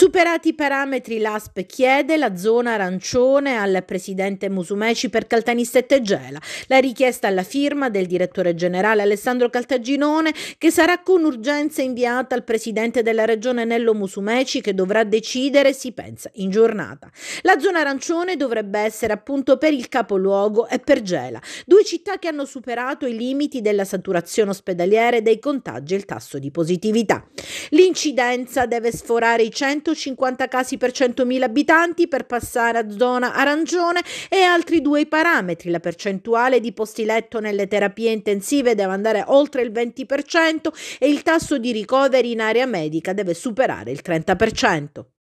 Superati i parametri, l'ASP chiede la zona arancione al presidente Musumeci per Caltanissette e Tegela. La richiesta alla firma del direttore generale Alessandro Caltaginone, che sarà con urgenza inviata al presidente della regione Nello Musumeci, che dovrà decidere, si pensa, in giornata. La zona arancione dovrebbe essere appunto per il capoluogo e per Gela, due città che hanno superato i limiti della saturazione ospedaliere, dei contagi e il tasso di positività. L'incidenza deve sforare i 100 150 casi per 100.000 abitanti per passare a zona arancione e altri due parametri. La percentuale di posti letto nelle terapie intensive deve andare oltre il 20% e il tasso di ricoveri in area medica deve superare il 30%.